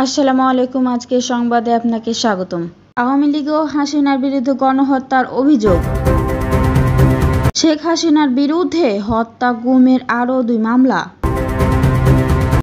আসসালামু আলাইকুম আজকে সংবাদে আপনাকে স্বাগতম আওয়ামী লীগ ও হাসিনার বিরুদ্ধে গণহত্যার অভিযোগ শেখ হাসিনার বিরুদ্ধে হত্যা গুমের আরও দুই মামলা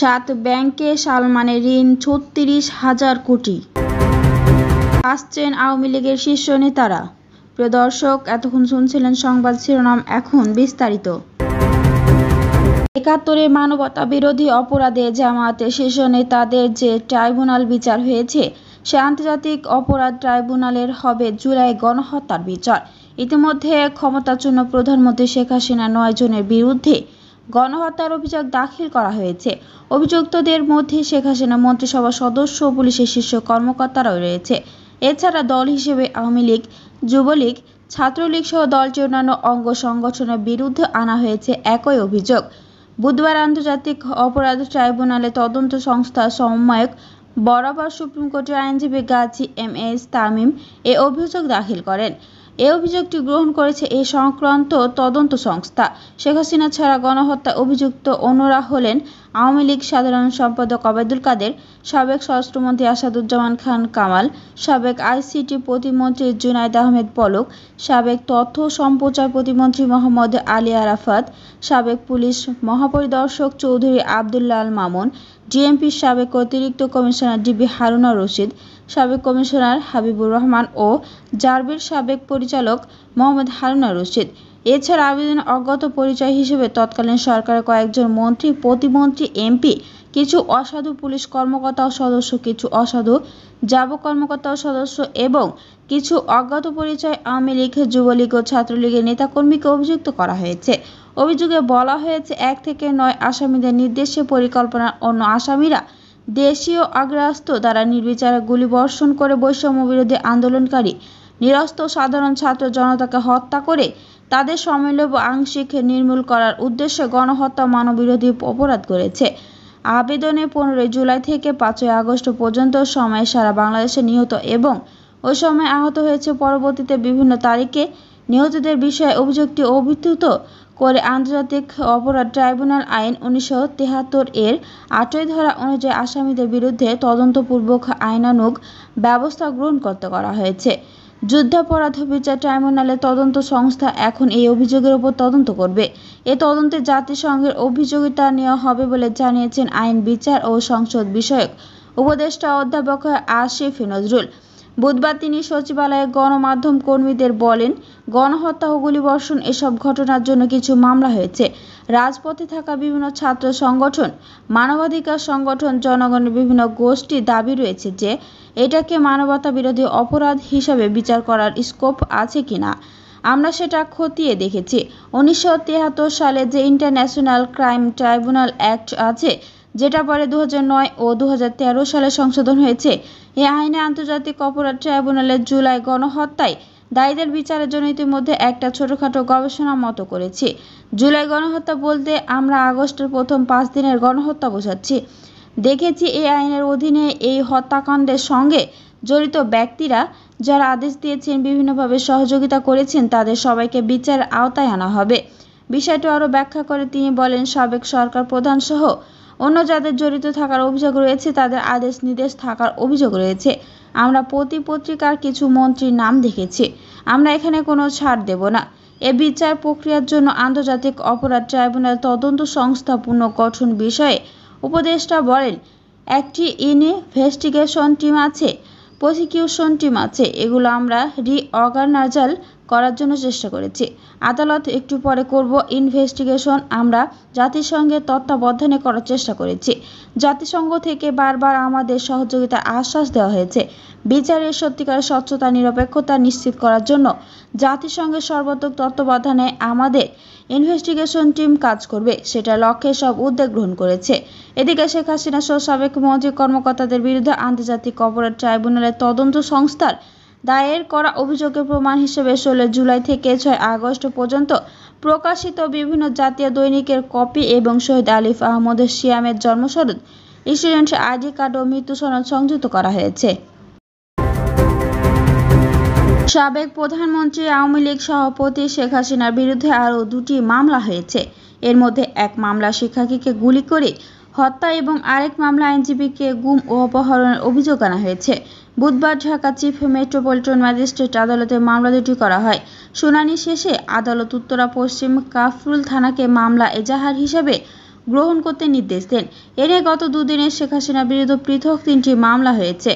সাত ব্যাংকে সালমানের ঋণ ছত্রিশ হাজার কোটি আসছেন আওয়ামী লীগের শীর্ষ নেতারা প্রিয় দর্শক এতক্ষণ শুনছিলেন সংবাদ শিরোনাম এখন বিস্তারিত একাত্তরে মানবতা বিরোধী অপরাধে জামায়াতের শীর্ষ নেতাদের যে ট্রাইব্যুনাল বিচার হয়েছে সে আন্তর্জাতিক অপরাধ ট্রাইব্যুনালের হবে জুলাই গণহত্যার বিচার ইতিমধ্যে ক্ষমতাচ্যুত প্রধানমন্ত্রী শেখ হাসিনা নয় জনের বিরুদ্ধে গণহত্যার অভিযোগ দাখিল করা হয়েছে অভিযুক্তদের মধ্যে শেখ হাসিনা মন্ত্রিসভার সদস্য পুলিশের শীর্ষ কর্মকর্তারাও রয়েছে এছাড়া দল হিসেবে আওয়ামী লীগ যুবলীগ ছাত্রলীগ সহ দলটি অন্যান্য অঙ্গ সংগঠনের বিরুদ্ধে আনা হয়েছে একই অভিযোগ বুধবার আন্তর্জাতিক অপরাধ ট্রাইব্যুনালে তদন্ত সংস্থা সমন্বয়ক বরাবর সুপ্রিম কোর্টের আইনজীবী গাজী এম এস তামিম এ অভিযোগ দাখিল করেন এ অভিযোগটি গ্রহণ করেছে এই সংক্রান্ত তদন্ত সংস্থা শেখ হাসিনা ছাড়া গণহত্যা অভিযুক্ত অনুরা হলেন আওয়ামী লীগ সাধারণ সম্পাদক আবেদুল কাদের সাবেক স্বরাষ্ট্রমন্ত্রী আসাদুজ্জামান খান কামাল সাবেক আইসিটি প্রতিমন্ত্রী জুনায়দ আহমেদ পলক সাবেক তথ্য সম্প্রচার প্রতিমন্ত্রী মোহাম্মদ আলী আরাফাত সাবেক পুলিশ মহাপরিদর্শক চৌধুরী আবদুল্লাল মামুন ডিএমপির সাবেক অতিরিক্ত কমিশনার ডিবি হারুনা রশিদ সাবেক কমিশনার হাবিবুর রহমান ও জার্বির সাবেক পরিচালক মোহাম্মদ হারুনা রশিদ এছাড়া আবেদনে অজ্ঞাত পরিচয় হিসেবে তৎকালীন সরকারের কয়েকজন মন্ত্রী প্রতিমন্ত্রী এমপি কিছু অসাধু পুলিশ কর্মকর্তা ও সদস্য কিছু অসাধু যাব কর্মকর্তা ও সদস্য এবং কিছু অজ্ঞাত পরিচয় আওয়ামী লীগ যুবলীগ ও ছাত্রলীগের নেতাকর্মীকে অভিযুক্ত করা হয়েছে অভিযোগে বলা হয়েছে এক থেকে নয় আসামিদের নির্দেশে পরিকল্পনা অন্য আসামিরা দেশীয় আগ্রাস্ত দ্বারা নির্বিচারে গুলি বর্ষণ করে বৈষম্য বিরোধী আন্দোলনকারী নিরস্ত সাধারণ ছাত্র জনতাকে হত্যা করে তাদের সম্মিলব আংশিক নির্মূল করার উদ্দেশ্যে গণহত্যা মানবিরোধী অপরাধ করেছে আবেদনে পনেরোই জুলাই থেকে পাঁচই আগস্ট পর্যন্ত সময়ে সারা বাংলাদেশে নিহত এবং ওই সময় আহত হয়েছে পরবর্তীতে বিভিন্ন তারিখে নিহতদের বিষয়ে অভিযোগটি অভিযুক্ত করে আন্তর্জাতিক অপরাধ ট্রাইব্যুনাল আইন উনিশশো এর আটই ধারা অনুযায়ী আসামিদের বিরুদ্ধে তদন্তপূর্বক আইনানুগ ব্যবস্থা গ্রহণ করতে করা হয়েছে যুদ্ধাপরাধ বিচার ট্রাইব্যুনালের তদন্ত সংস্থা এখন এই অভিযোগের ওপর তদন্ত করবে এ তদন্তে জাতিসংঘের অভিযোগিতা নেওয়া হবে বলে জানিয়েছেন আইন বিচার ও সংসদ বিষয়ক উপদেষ্টা অধ্যাপক আসিফ নজরুল বুধবার তিনি সচিবালয়ে গণমাধ্যম কর্মীদের বলেন গণহত্যা ও গুলিবর্ষণ এসব ঘটনার জন্য কিছু মামলা হয়েছে রাজপথে থাকা বিভিন্ন ছাত্র সংগঠন মানবাধিকার সংগঠন জনগণের বিভিন্ন গোষ্ঠী দাবি রয়েছে যে এটাকে মানবতা বিরোধী অপরাধ হিসাবে বিচার করার স্কোপ আছে কিনা আমরা সেটা খতিয়ে দেখেছি উনিশশো সালে যে ইন্টারন্যাশনাল ক্রাইম ট্রাইব্যুনাল অ্যাক্ট আছে যেটা পরে দু ও দু সালে সংশোধন হয়েছে এ আইনে আন্তর্জাতিক অপরাধ ট্রাইব্যুনালের জুলাই গণহত্যায় দায়ীদের বিচারের জন্য ইতিমধ্যে একটা ছোটোখাটো গবেষণা মতো করেছে জুলাই গণহত্যা বলতে আমরা আগস্টের প্রথম পাঁচ দিনের গণহত্যা বোঝাচ্ছি দেখেছি এই আইনের অধীনে এই হত্যাকাণ্ডের সঙ্গে জড়িত ব্যক্তিরা যারা আদেশ দিয়েছেন বিভিন্নভাবে সহযোগিতা করেছেন তাদের সবাইকে বিচারের আওতায় আনা হবে বিষয়টি আরও ব্যাখ্যা করে তিনি বলেন সাবেক সরকার প্রধানসহ অন্য যাদের জড়িত থাকার অভিযোগ রয়েছে তাদের আদেশ নির্দেশ থাকার অভিযোগ রয়েছে আমরা প্রতি পত্রিকার কিছু মন্ত্রীর নাম দেখেছি আমরা এখানে কোনো ছাড় দেব না এ বিচার প্রক্রিয়ার জন্য আন্তর্জাতিক অপরাধ ট্রাইব্যুনাল তদন্ত সংস্থা গঠন বিষয়ে উপদেষ্টা বলেন একটি ইনভেস্টিগেশন টিম আছে প্রসিকিউশন টিম আছে এগুলো আমরা রিঅর্গানাইজাল করার জন্য চেষ্টা করেছি আদালত একটু পরে করব ইনভেস্টিগেশন আমরা জাতিসংঘের তত্ত্বাবধানে করার চেষ্টা করেছি জাতিসংঘ থেকে বারবার আমাদের সহযোগিতার আশ্বাস দেওয়া হয়েছে বিচারের সত্যিকার স্বচ্ছতা নিরপেক্ষতা নিশ্চিত করার জন্য জাতিসংঘের সর্বাত্মক তত্ত্বাবধানে আমাদের ইনভেস্টিগেশন টিম কাজ করবে সেটা লক্ষ্যে সব উদ্যোগ গ্রহণ করেছে এদিকে শেখ হাসিনা সহ সাবেক মন্ত্রী কর্মকর্তাদের বিরুদ্ধে আন্তর্জাতিক অপরাধ ট্রাইব্যুনালের তদন্ত সংস্থার দায়ের করা অভিযোগের প্রমাণ হিসেবে ষোলো জুলাই থেকে ছয় আগস্ট পর্যন্ত প্রকাশিত বিভিন্ন জাতীয় দৈনিকের কপি এবং শহীদ আলিফ আহমদের সিয়ামের জন্মসনদ স্টুডেন্ট আইডি কার্ড ও মৃত্যু সনদ সংযুক্ত করা হয়েছে সাবেক প্রধানমন্ত্রী আওয়ামী লীগ সভাপতি শেখ হাসিনার বিরুদ্ধে আরও দুটি মামলা হয়েছে এর মধ্যে এক মামলা শিক্ষার্থীকে গুলি করে হত্যা এবং আরেক মামলা আইনজীবীকে গুম ও অপহরণের অভিযোগ আনা হয়েছে বুধবার ঢাকা চিফ মেট্রোপলিটন ম্যাজিস্ট্রেট আদালতে মামলা দুটি করা হয় শুনানি শেষে আদালত উত্তরা পশ্চিম কাফরুল থানাকে মামলা এজাহার হিসেবে গ্রহণ করতে নির্দেশ দেন এর গত দুদিনে শেখ হাসিনার বিরুদ্ধে পৃথক তিনটি মামলা হয়েছে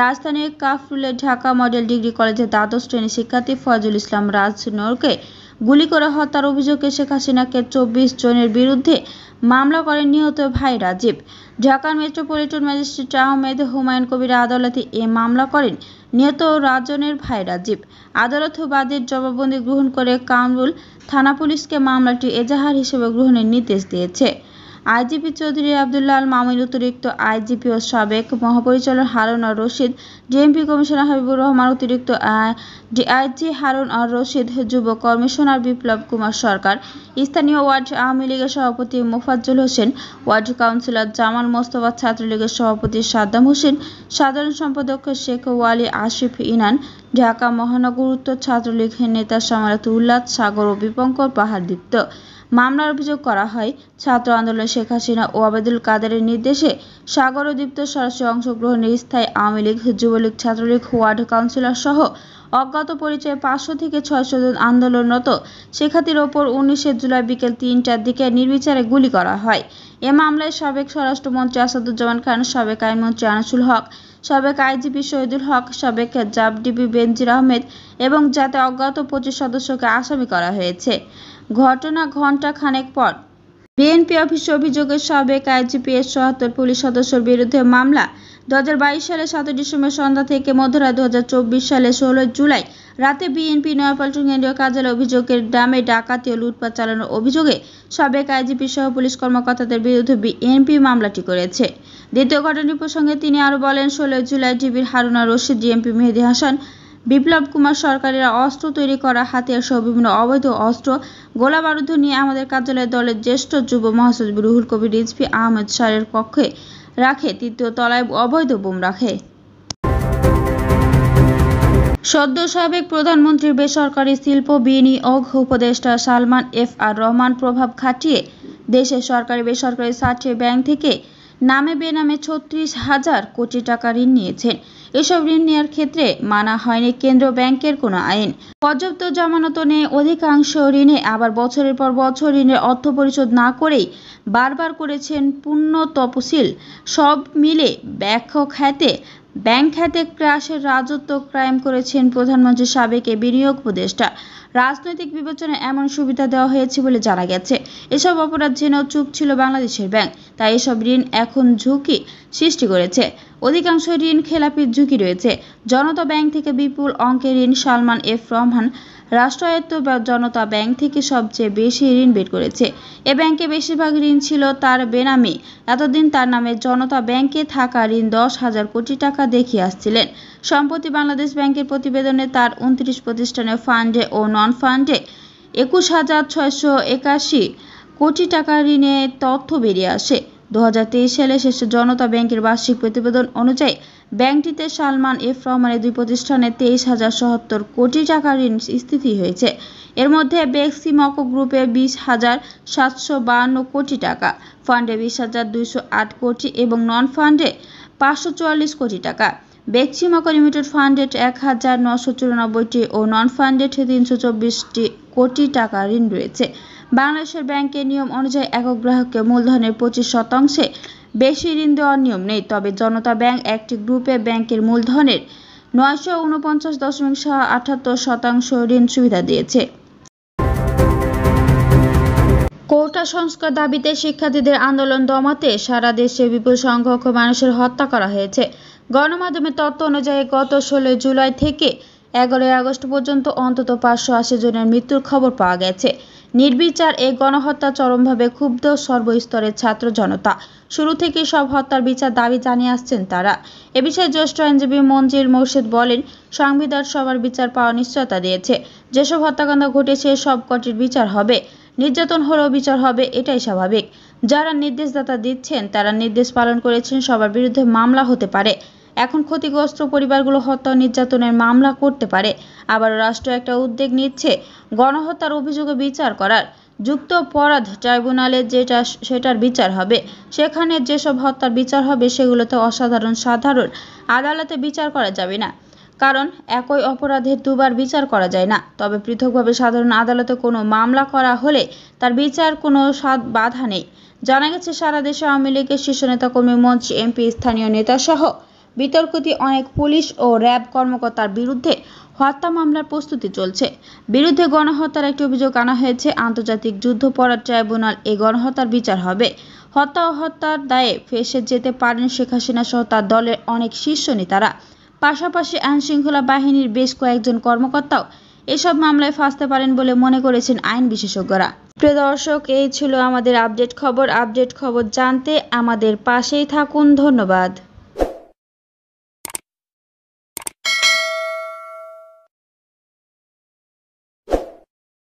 রাজধানীর কাফরুলের ঢাকা মডেল ডিগ্রি কলেজের দ্বাদশ শ্রেণীর শিক্ষার্থী ফয়জুল ইসলাম রাজনরকে গুলি করে হত্যার অভিযোগে শেখ হাসিনাকে চব্বিশ জনের বিরুদ্ধে মামলা করেন নিহত ভাই রাজীব ঢাকার মেট্রোপলিটন ম্যাজিস্ট্রেট আহমেদ হুমায়ুন কবির আদালতে এ মামলা করেন নিহত রাজনের ভাই রাজীব আদালত বাদের জবাববন্দি গ্রহণ করে কামরুল থানা পুলিশকে মামলাটি এজাহার হিসেবে গ্রহণের নির্দেশ দিয়েছে আইজিপি চৌধুরী আবদুল্লাহ আল মামুন অতিরিক্ত আইজিপি ও সাবেক মহাপরিচালক হারুন আর রশিদ ডিএমপি কমিশনার হাবিবুর রহমান অতিরিক্ত ডিআইজি হারুন আর রশিদ যুব কমিশনার বিপ্লব কুমার সরকার স্থানীয় ওয়ার্ড আওয়ামী লীগের সভাপতি মোফাজ্জল হোসেন ওয়ার্ড কাউন্সিলর জামাল মোস্তফা ছাত্রলীগের সভাপতি সাদ্দাম হোসেন সাধারণ সম্পাদক শেখ ওয়ালি আসিফ ইনান ঢাকা মহানগর উত্তর ছাত্রলীগের নেতা সমরাত উল্লাদ সাগর ও দীপঙ্কর পাহাড়দীপ্ত মামলার অভিযোগ করা হয় ছাত্র আন্দোলন শেখ হাসিনা ও আবেদুল কাদেরের নির্দেশে সাগর উদ্দীপ্ত সরাসরি অংশগ্রহণে স্থায়ী আওয়ামী লীগ যুবলীগ ছাত্রলীগ ওয়ার্ড কাউন্সিলর সহ অজ্ঞাত পরিচয়ে পাঁচশো থেকে ছয়শো জন আন্দোলনরত শেখাতির ওপর উনিশে জুলাই বিকেল তিনটার দিকে নির্বিচারে গুলি করা হয় এ মামলায় সাবেক স্বরাষ্ট্রমন্ত্রী আসাদুজ্জামান খান সাবেক আইনমন্ত্রী আনাসুল হক সাবেক আইজিপি শহীদুল হক সাবেক ডিবি বেনজির আহমেদ এবং যাতে অজ্ঞাত পঁচিশ সদস্যকে আসামি করা হয়েছে ঘটনা ঘণ্টা খানেক পর বিএনপি অফিসে অভিযোগের সাবেক আইজিপি এর সহাত্তর পুলিশ সদস্যের বিরুদ্ধে মামলা দু সালে সাতই ডিসেম্বর সন্ধ্যা থেকে মধ্যরাত দু সালে ষোলো জুলাই রাতে বিএনপি নয়াপল্টন কেন্দ্রীয় কার্যালয় অভিযোগের ডামে ডাকাতি ও লুটপাট চালানোর অভিযোগে সাবেক আইজিপি সহ পুলিশ কর্মকর্তাদের বিরুদ্ধে বিএনপি মামলাটি করেছে দ্বিতীয় ঘটনাটি প্রসঙ্গে তিনি আরও বলেন ষোলোই জুলাই ডিবির হারুনা রশিদ ডিএমপি মেহেদি হাসান বিপ্লব কুমার সরকারের অস্ত্র তৈরি করা হাতিয়ার সহ বিভিন্ন অবৈধ অস্ত্র গোলা বারুদ্ধ নিয়ে আমাদের কার্যালয় দলের জ্যেষ্ঠ যুব মহাসচিব রুহুল কবির রিজভি আহমেদ সারের পক্ষে রাখে তৃতীয় তলায় অবৈধ বোম রাখে সদ্য সাবেক প্রধানমন্ত্রীর বেসরকারি শিল্প বিনিয়োগ উপদেষ্টা সালমান এফ আর রহমান প্রভাব খাটিয়ে দেশের সরকারি বেসরকারি সাতটি ব্যাংক থেকে নামে বেনামে ছত্রিশ হাজার কোটি টাকা ঋণ নিয়েছেন এসব ঋণ নেওয়ার ক্ষেত্রে মানা হয়নি কেন্দ্র ব্যাংকের কোনো আইন পর্যাপ্ত জামানত নেই অধিকাংশ ঋণে আবার বছরের পর বছর ঋণের অর্থ পরিশোধ না করেই বারবার করেছেন পূর্ণ তপসিল সব মিলে ব্যাখ্যা খ্যাতে ব্যাংক খাতে ক্রাশের রাজত্ব ক্রাইম করেছেন প্রধানমন্ত্রীর সাবেক বিনিয়োগ উপদেষ্টা রাজনৈতিক বিবেচনায় এমন সুবিধা দেওয়া হয়েছে বলে জানা গেছে এসব অপরাধ জেনেও চুপ ছিল বাংলাদেশের ব্যাংক তাই এসব ঋণ এখন ঝুঁকি সৃষ্টি করেছে অধিকাংশ ঋণ খেলাপির ঝুঁকি রয়েছে জনতা ব্যাংক থেকে বিপুল অঙ্কের ঋণ সালমান এফ রহমান রাষ্ট্রায়ত্ত জনতা ব্যাংক থেকে সবচেয়ে বেশি ঋণ বের করেছে এ ব্যাংকে বেশিরভাগ ঋণ ছিল তার বেনামে এতদিন তার নামে জনতা ব্যাংকে থাকা ঋণ দশ হাজার কোটি টাকা দেখিয়ে আসছিলেন সম্প্রতি বাংলাদেশ ব্যাংকের প্রতিবেদনে তার উনত্রিশ প্রতিষ্ঠানে ফান্ডে ও নন ফান্ডে একুশ হাজার ছয়শো একাশি কোটি টাকা ঋণের তথ্য বেরিয়ে আসে দু সালে শেষ জনতা ব্যাংকের বার্ষিক প্রতিবেদন অনুযায়ী ব্যাংকটিতে সালমান এফ রহমানের দুই প্রতিষ্ঠানে তেইশ হাজার সহাত্তর কোটি টাকা ঋণ স্থিতি হয়েছে এর মধ্যে বেক্সি মকো গ্রুপে বিশ হাজার সাতশো বাহান্ন কোটি টাকা ফান্ডে বিশ হাজার দুইশো আট কোটি এবং নন ফান্ডে পাঁচশো চুয়াল্লিশ কোটি টাকা বেক্সিমকো লিমিটেড ফান্ডেড এক হাজার নশো চুরানব্বইটি ও নন ফান্ডেড তিনশো চব্বিশটি কোটি টাকা ঋণ রয়েছে বাংলাদেশের ব্যাংকের নিয়ম অনুযায়ী একক গ্রাহককে মূলধনের পঁচিশ শতাংশে বেশি ঋণ দেওয়ার নিয়ম নেই তবে জনতা ব্যাংক একটি গ্রুপে ব্যাংকের মূলধনের নয়শো উনপঞ্চাশ দশমিক আঠাত্তর শতাংশ ঋণ সুবিধা দিয়েছে কোটা সংস্কার দাবিতে শিক্ষার্থীদের আন্দোলন দমাতে সারা দেশে বিপুল সংখ্যক মানুষের হত্যা করা হয়েছে গণমাধ্যমের তথ্য অনুযায়ী গত ষোলো জুলাই থেকে এগারোই আগস্ট পর্যন্ত অন্তত পাঁচশো আশি জনের মৃত্যুর খবর পাওয়া গেছে নির্বিচার এই গণহত্যা চরমভাবে ক্ষুব্ধ সর্বস্তরের ছাত্র জনতা শুরু থেকে সব হত্যার বিচার দাবি জানিয়ে আসছেন তারা এ বিষয়ে জ্যেষ্ঠ আইনজীবী মঞ্জির মোর্শেদ বলেন সংবিধান সবার বিচার পাওয়ার নিশ্চয়তা দিয়েছে যেসব হত্যাকাণ্ড ঘটেছে সব কটির বিচার হবে নির্যাতন হলেও বিচার হবে এটাই স্বাভাবিক যারা নির্দেশদাতা দিচ্ছেন তারা নির্দেশ পালন করেছেন সবার বিরুদ্ধে মামলা হতে পারে এখন ক্ষতিগ্রস্ত পরিবারগুলো হত্যা নির্যাতনের মামলা করতে পারে আবার রাষ্ট্র একটা উদ্যোগ নিচ্ছে গণহত্যার অভিযোগে বিচার করার যুক্ত অপরাধ ট্রাইব্যুনালে যেটা সেটার বিচার হবে সেখানে যেসব হত্যার বিচার হবে সেগুলোতে অসাধারণ সাধারণ আদালতে বিচার করা যাবে না কারণ একই অপরাধে দুবার বিচার করা যায় না তবে পৃথকভাবে সাধারণ আদালতে কোনো মামলা করা হলে তার বিচার কোনো বাধা নেই জানা গেছে সারা দেশে আওয়ামী লীগের শীর্ষ নেতা কর্মী মঞ্চ এমপি স্থানীয় নেতাসহ বিতর্কটি অনেক পুলিশ ও র্যাব কর্মকর্তার বিরুদ্ধে হত্যা মামলার প্রস্তুতি চলছে বিরুদ্ধে গণহত্যার একটি অভিযোগ আনা হয়েছে আন্তর্জাতিক যুদ্ধপরাধ ট্রাইব্যুনাল এ গণহত্যার বিচার হবে হত্যা ও হত্যার দায়ে ফেসে যেতে পারেন শেখ হাসিনা সহ তার দলের অনেক শীর্ষ নেতারা পাশাপাশি আইন শৃঙ্খলা বাহিনীর বেশ কয়েকজন কর্মকর্তাও এসব মামলায় ফাঁসতে পারেন বলে মনে করেছেন আইন বিশেষজ্ঞরা প্রিয় দর্শক এই ছিল আমাদের আপডেট খবর আপডেট খবর জানতে আমাদের পাশেই থাকুন ধন্যবাদ